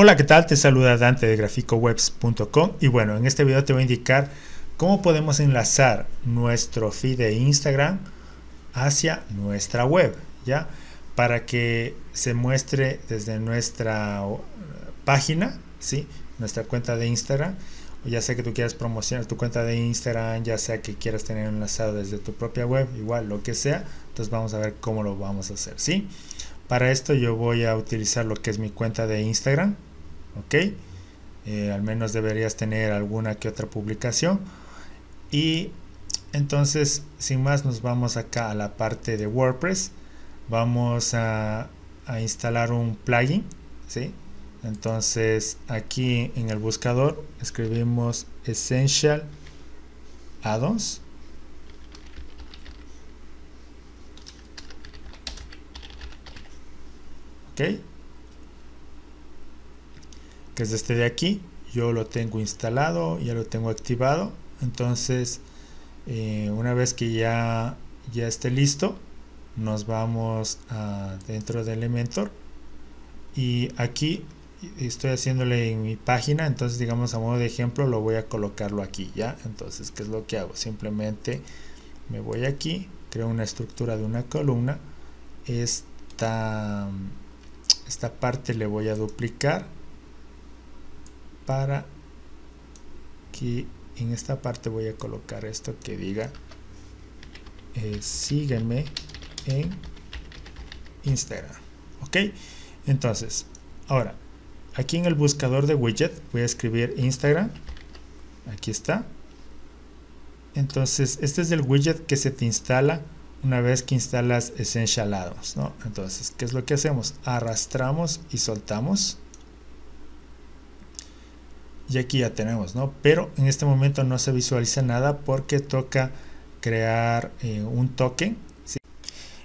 Hola, ¿qué tal? Te saluda Dante de graficowebs.com y bueno, en este video te voy a indicar cómo podemos enlazar nuestro feed de Instagram hacia nuestra web, ¿ya? Para que se muestre desde nuestra página, ¿sí? Nuestra cuenta de Instagram, ya sea que tú quieras promocionar tu cuenta de Instagram, ya sea que quieras tener enlazado desde tu propia web, igual, lo que sea. Entonces vamos a ver cómo lo vamos a hacer, ¿sí? Para esto yo voy a utilizar lo que es mi cuenta de Instagram, ¿ok? Eh, al menos deberías tener alguna que otra publicación. Y entonces, sin más, nos vamos acá a la parte de WordPress. Vamos a, instalar un plugin, ¿sí? Entonces, aquí en el buscador escribimos Essential Addons. Okay que es este de aquí yo lo tengo instalado ya lo tengo activado entonces eh, una vez que ya ya esté listo nos vamos a dentro de Elementor y aquí estoy haciéndole en mi página entonces digamos a modo de ejemplo lo voy a colocarlo aquí ya entonces qué es lo que hago simplemente me voy aquí creo una estructura de una columna esta esta parte le voy a duplicar para que en esta parte voy a colocar esto que diga eh, sígueme en Instagram ok entonces ahora aquí en el buscador de widget voy a escribir Instagram aquí está entonces este es el widget que se te instala una vez que instalas Essential Ads ¿no? entonces qué es lo que hacemos arrastramos y soltamos y aquí ya tenemos, ¿no? Pero en este momento no se visualiza nada porque toca crear eh, un token.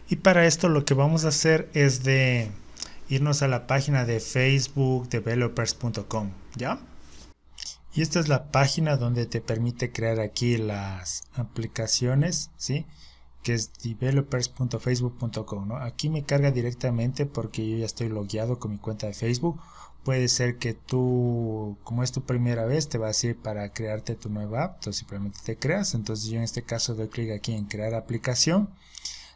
Y para esto lo que vamos a hacer es de irnos a la página de facebookdevelopers.com, ¿ya? Y esta es la página donde te permite crear aquí las aplicaciones, ¿sí? Que es developers.facebook.com, ¿no? Aquí me carga directamente porque yo ya estoy logueado con mi cuenta de Facebook Puede ser que tú, como es tu primera vez, te va a ir para crearte tu nueva app, Entonces simplemente te creas. Entonces yo en este caso doy clic aquí en crear aplicación.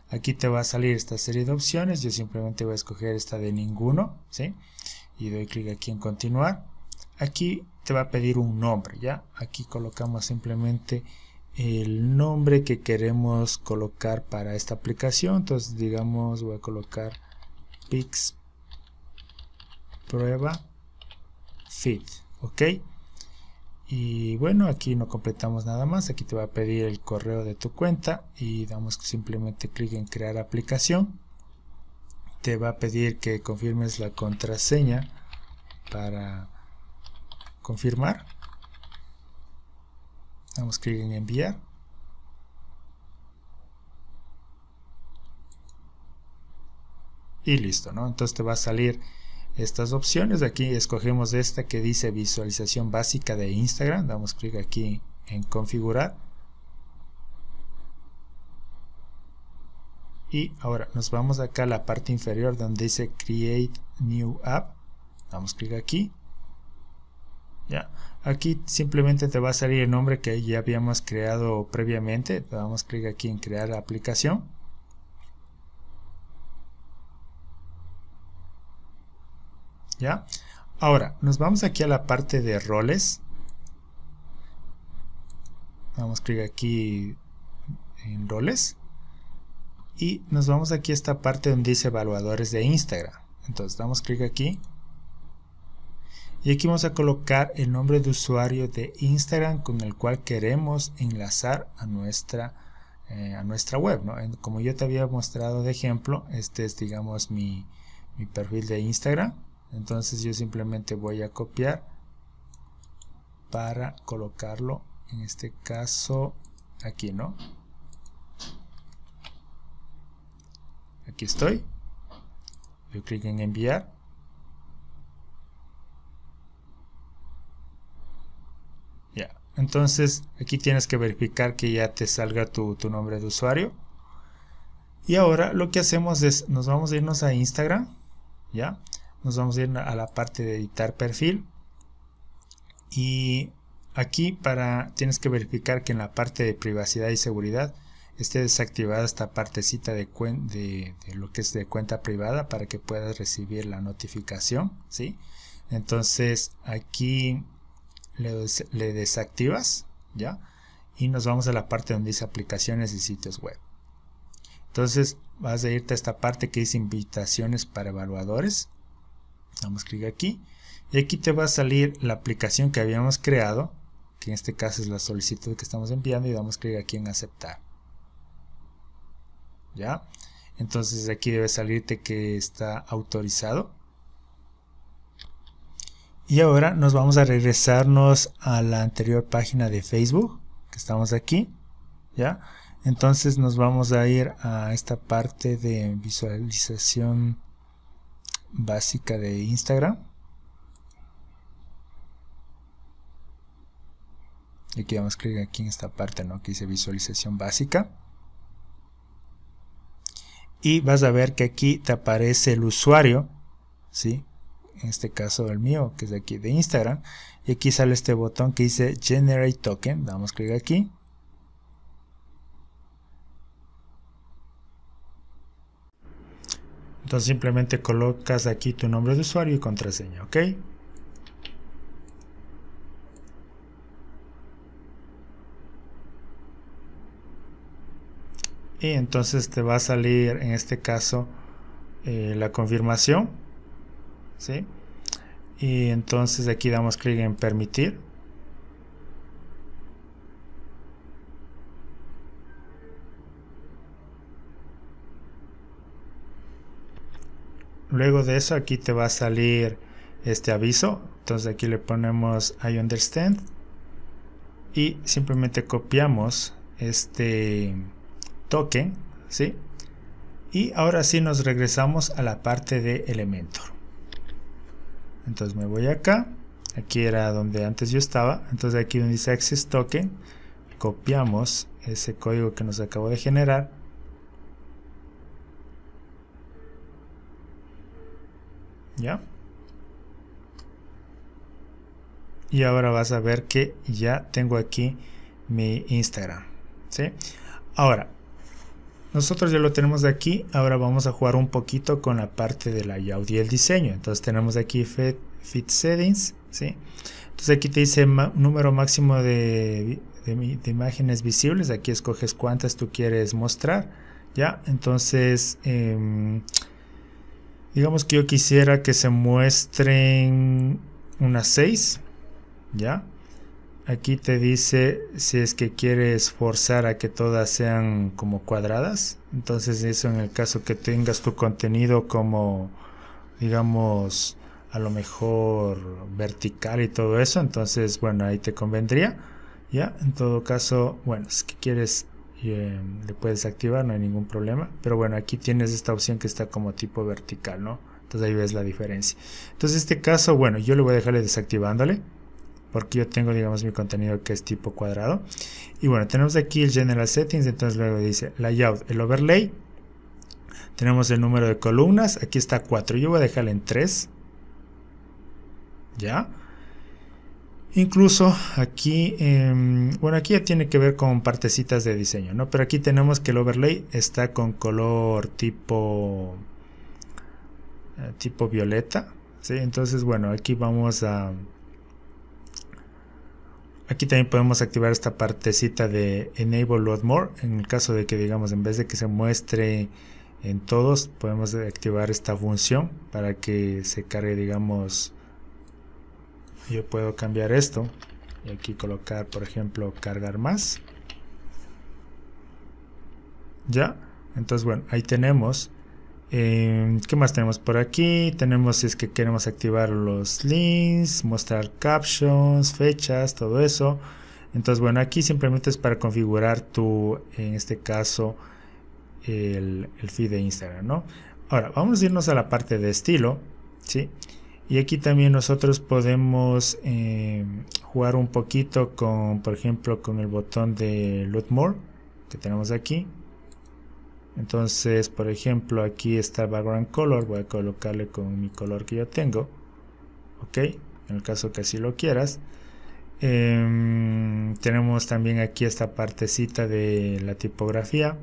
Aquí te va a salir esta serie de opciones, yo simplemente voy a escoger esta de ninguno, ¿sí? Y doy clic aquí en continuar. Aquí te va a pedir un nombre, ¿ya? Aquí colocamos simplemente el nombre que queremos colocar para esta aplicación. Entonces digamos voy a colocar Pix prueba fit ¿ok? Y bueno, aquí no completamos nada más, aquí te va a pedir el correo de tu cuenta y damos simplemente clic en crear aplicación. Te va a pedir que confirmes la contraseña para confirmar. Damos clic en enviar. Y listo, ¿no? Entonces te va a salir estas opciones. Aquí escogemos esta que dice visualización básica de Instagram. Damos clic aquí en configurar. Y ahora nos vamos acá a la parte inferior donde dice Create New App. Damos clic aquí. Ya. Aquí simplemente te va a salir el nombre que ya habíamos creado previamente. Damos clic aquí en crear la aplicación. ¿Ya? Ahora, nos vamos aquí a la parte de roles. Damos clic aquí en roles. Y nos vamos aquí a esta parte donde dice evaluadores de Instagram. Entonces damos clic aquí. Y aquí vamos a colocar el nombre de usuario de Instagram con el cual queremos enlazar a nuestra, eh, a nuestra web. Como yo te había mostrado de ejemplo, este es digamos mi perfil de Instagram entonces yo simplemente voy a copiar para colocarlo en este caso aquí no aquí estoy yo clic en enviar ya entonces aquí tienes que verificar que ya te salga tu, tu nombre de usuario y ahora lo que hacemos es nos vamos a irnos a instagram ya nos vamos a ir a la parte de editar perfil y aquí para tienes que verificar que en la parte de privacidad y seguridad esté desactivada esta partecita de, de, lo que es de cuenta privada para que puedas recibir la notificación ¿sí? entonces aquí le, desactivas ya y nos vamos a la parte donde dice aplicaciones y sitios web entonces vas a irte a esta parte que dice invitaciones para evaluadores Damos clic aquí. Y aquí te va a salir la aplicación que habíamos creado, que en este caso es la solicitud que estamos enviando, y damos clic aquí en aceptar. ¿Ya? Entonces aquí debe salirte que está autorizado. Y ahora nos vamos a regresarnos a la anterior página de Facebook, que estamos aquí. ¿Ya? Entonces nos vamos a ir a esta parte de visualización básica de Instagram. Y aquí damos clic aquí en esta parte, ¿no? Que dice visualización básica. Y vas a ver que aquí te aparece el usuario, ¿sí? En este caso el mío, que es de aquí de Instagram. Y aquí sale este botón que dice Generate Token. Damos clic aquí. Entonces simplemente colocas aquí tu nombre de usuario y contraseña, ¿ok? Y entonces te va a salir en este caso eh, la confirmación, ¿sí? Y entonces aquí damos clic en permitir. luego de eso aquí te va a salir este aviso entonces aquí le ponemos I understand y simplemente copiamos este token ¿sí? y ahora sí nos regresamos a la parte de Elementor entonces me voy acá aquí era donde antes yo estaba entonces aquí donde dice access token copiamos ese código que nos acabo de generar ¿Ya? Y ahora vas a ver que ya tengo aquí mi Instagram. Ahora, nosotros ya lo tenemos aquí. Ahora vamos a jugar un poquito con la parte de la audio y el diseño. Entonces tenemos aquí Fit, Settings. ¿sí? Entonces aquí te dice número máximo de, imágenes visibles. Aquí escoges cuántas tú quieres mostrar. ¿ya? Entonces... Em, Digamos que yo quisiera que se muestren unas 6, ¿ya? Aquí te dice si es que quieres forzar a que todas sean como cuadradas. Entonces eso en el caso que tengas tu contenido como, digamos, a lo mejor vertical y todo eso. Entonces, bueno, ahí te convendría. ¿ya? En todo caso, bueno, es que quieres y, eh, le puedes activar, no hay ningún problema. Pero bueno, aquí tienes esta opción que está como tipo vertical, ¿no? Entonces ahí ves la diferencia. Entonces este caso, bueno, yo le voy a dejarle desactivándole. Porque yo tengo, digamos, mi contenido que es tipo cuadrado. Y bueno, tenemos aquí el General Settings. Entonces luego dice Layout, el Overlay. Tenemos el número de columnas. Aquí está 4. Yo voy a dejarle en 3. ¿Ya? Incluso aquí, em, bueno, aquí ya tiene que ver con partecitas de diseño, ¿no? Pero aquí tenemos que el overlay está con color tipo, eh, tipo violeta, ¿sí? Entonces, bueno, aquí vamos a... Aquí también podemos activar esta partecita de Enable Load More. En el caso de que, digamos, en vez de que se muestre en todos, podemos activar esta función para que se cargue, digamos, yo puedo cambiar esto y aquí colocar por ejemplo cargar más ya entonces bueno ahí tenemos em, qué más tenemos por aquí tenemos si es que queremos activar los links mostrar captions fechas todo eso entonces bueno aquí simplemente es para configurar tu en este caso el, el feed de instagram no ahora vamos a irnos a la parte de estilo sí y aquí también nosotros podemos eh, jugar un poquito con, por ejemplo, con el botón de Loot More que tenemos aquí. Entonces, por ejemplo, aquí está background color, voy a colocarle con mi color que yo tengo. Ok, en el caso que así lo quieras. Em, tenemos también aquí esta partecita de la tipografía.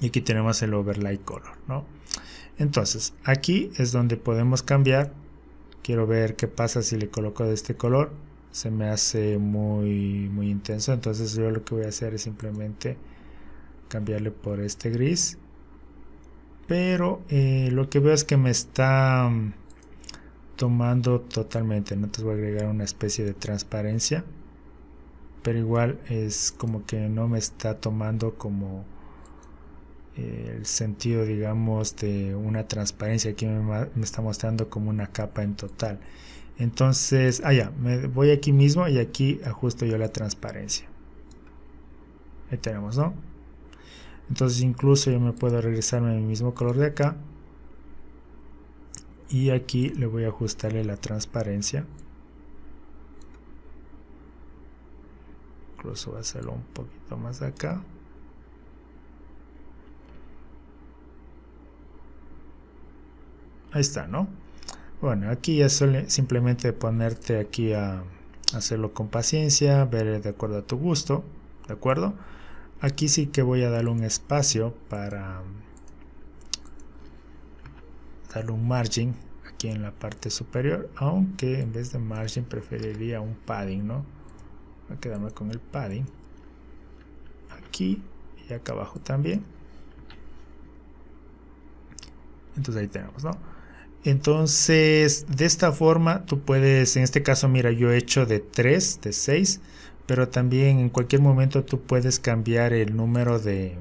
Y aquí tenemos el overlay color, Entonces, aquí es donde podemos cambiar quiero ver qué pasa si le coloco de este color se me hace muy muy intenso entonces yo lo que voy a hacer es simplemente cambiarle por este gris pero eh, lo que veo es que me está mm, tomando totalmente no entonces voy a agregar una especie de transparencia pero igual es como que no me está tomando como el sentido, digamos, de una transparencia aquí me, está mostrando como una capa en total. Entonces, ah, ya, me voy aquí mismo y aquí ajusto yo la transparencia. Ahí tenemos, ¿no? Entonces, incluso yo me puedo regresar a mi mismo color de acá. Y aquí le voy a ajustarle la transparencia. Incluso va a hacerlo un poquito más acá. Ahí está, ¿no? Bueno, aquí ya suele simplemente ponerte aquí a hacerlo con paciencia, ver de acuerdo a tu gusto, ¿de acuerdo? Aquí sí que voy a darle un espacio para darle un margin aquí en la parte superior, aunque en vez de margin preferiría un padding, ¿no? Voy a quedarme con el padding. Aquí y acá abajo también. Entonces ahí tenemos, ¿no? Entonces, de esta forma, tú puedes, en este caso, mira, yo he hecho de 3, de 6, pero también en cualquier momento tú puedes cambiar el número de,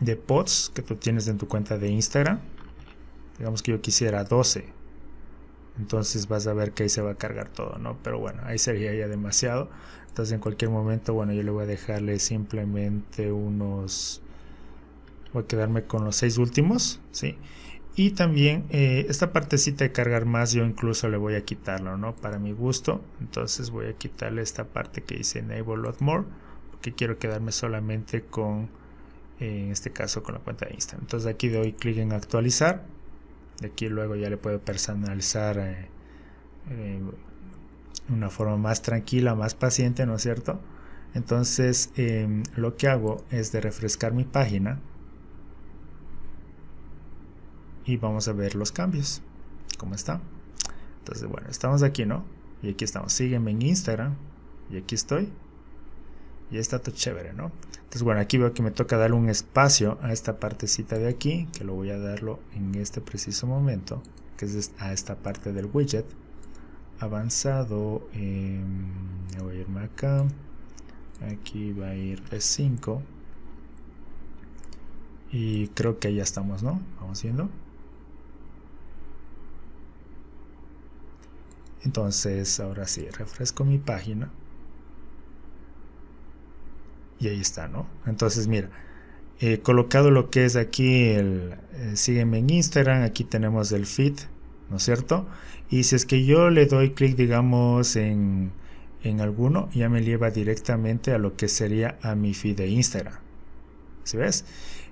de pods que tú tienes en tu cuenta de Instagram. Digamos que yo quisiera 12. Entonces vas a ver que ahí se va a cargar todo, ¿no? Pero bueno, ahí sería ya demasiado. Entonces en cualquier momento, bueno, yo le voy a dejarle simplemente unos voy a quedarme con los seis últimos, ¿sí? Y también eh, esta partecita de cargar más yo incluso le voy a quitarlo, ¿no? Para mi gusto, entonces voy a quitarle esta parte que dice Enable lot More, porque quiero quedarme solamente con, eh, en este caso, con la cuenta de Insta. Entonces aquí doy clic en actualizar, de aquí luego ya le puedo personalizar de eh, una forma más tranquila, más paciente, ¿no es cierto? Entonces em, lo que hago es de refrescar mi página, y vamos a ver los cambios. ¿Cómo está? Entonces, bueno, estamos aquí, ¿no? Y aquí estamos. Sígueme en Instagram. Y aquí estoy. Y está todo chévere, ¿no? Entonces, bueno, aquí veo que me toca dar un espacio a esta partecita de aquí, que lo voy a darlo en este preciso momento, que es a esta parte del widget. Avanzado, em, voy a irme acá. Aquí va a ir E5. Y creo que ya estamos, ¿no? Vamos viendo. Entonces, ahora sí, refresco mi página. Y ahí está, ¿no? Entonces, mira, he colocado lo que es aquí el eh, sígueme en Instagram, aquí tenemos el feed, ¿no es cierto? Y si es que yo le doy clic, digamos, en, en alguno, ya me lleva directamente a lo que sería a mi feed de Instagram. ¿Sí ves?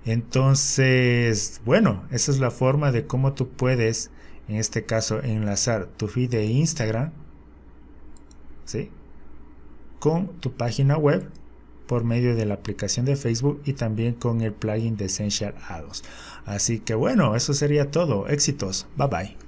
Entonces, bueno, esa es la forma de cómo tú puedes en este caso enlazar tu feed de Instagram con tu página web por medio de la aplicación de Facebook y también con el plugin de Essential Ados. Así que bueno, eso sería todo. Éxitos. Bye bye.